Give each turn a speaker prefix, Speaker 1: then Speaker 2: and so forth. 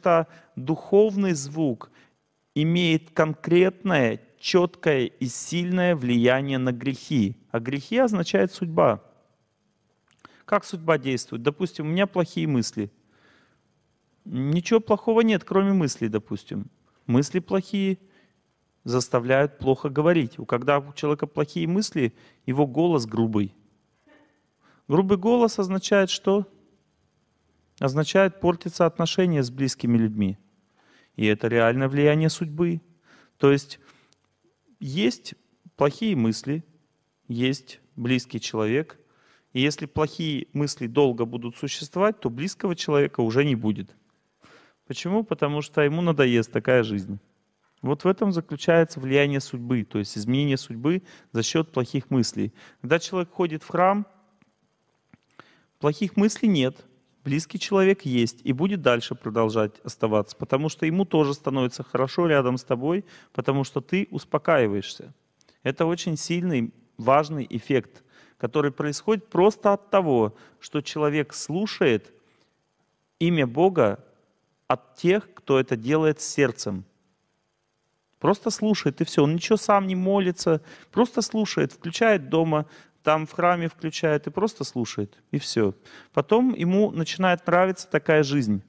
Speaker 1: что духовный звук имеет конкретное, четкое и сильное влияние на грехи. А грехи означает судьба. Как судьба действует? Допустим, у меня плохие мысли. Ничего плохого нет, кроме мыслей, допустим. Мысли плохие заставляют плохо говорить. Когда у человека плохие мысли, его голос грубый. Грубый голос означает что? означает портится отношения с близкими людьми. И это реально влияние судьбы. То есть есть плохие мысли, есть близкий человек. И если плохие мысли долго будут существовать, то близкого человека уже не будет. Почему? Потому что ему надоест такая жизнь. Вот в этом заключается влияние судьбы, то есть изменение судьбы за счет плохих мыслей. Когда человек ходит в храм, плохих мыслей нет – близкий человек есть и будет дальше продолжать оставаться, потому что ему тоже становится хорошо рядом с тобой, потому что ты успокаиваешься. Это очень сильный, важный эффект, который происходит просто от того, что человек слушает имя Бога от тех, кто это делает с сердцем. Просто слушает, и все. Он ничего сам не молится, просто слушает, включает дома там в храме включает и просто слушает, и все. Потом ему начинает нравиться такая жизнь.